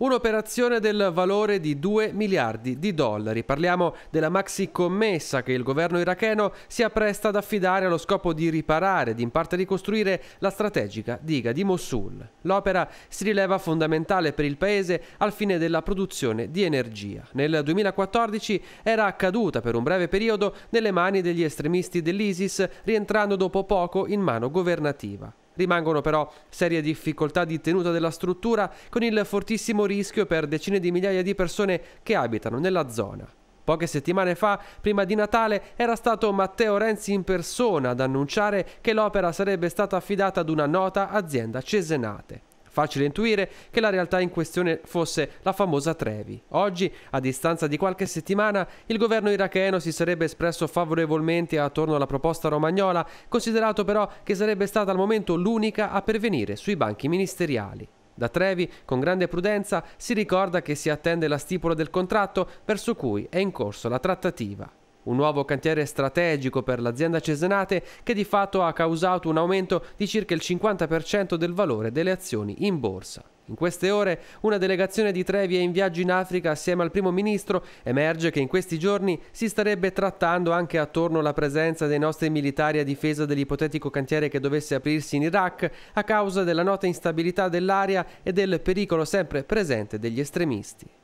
Un'operazione del valore di 2 miliardi di dollari. Parliamo della maxi commessa che il governo iracheno si appresta ad affidare allo scopo di riparare ed in parte ricostruire la strategica diga di Mosul. L'opera si rileva fondamentale per il paese al fine della produzione di energia. Nel 2014 era accaduta per un breve periodo nelle mani degli estremisti dell'ISIS, rientrando dopo poco in mano governativa. Rimangono però serie difficoltà di tenuta della struttura con il fortissimo rischio per decine di migliaia di persone che abitano nella zona. Poche settimane fa, prima di Natale, era stato Matteo Renzi in persona ad annunciare che l'opera sarebbe stata affidata ad una nota azienda cesenate. Facile intuire che la realtà in questione fosse la famosa Trevi. Oggi, a distanza di qualche settimana, il governo iracheno si sarebbe espresso favorevolmente attorno alla proposta romagnola, considerato però che sarebbe stata al momento l'unica a pervenire sui banchi ministeriali. Da Trevi, con grande prudenza, si ricorda che si attende la stipula del contratto verso cui è in corso la trattativa. Un nuovo cantiere strategico per l'azienda Cesenate che di fatto ha causato un aumento di circa il 50% del valore delle azioni in borsa. In queste ore una delegazione di Trevi è in viaggio in Africa assieme al primo ministro. Emerge che in questi giorni si starebbe trattando anche attorno alla presenza dei nostri militari a difesa dell'ipotetico cantiere che dovesse aprirsi in Iraq a causa della nota instabilità dell'area e del pericolo sempre presente degli estremisti.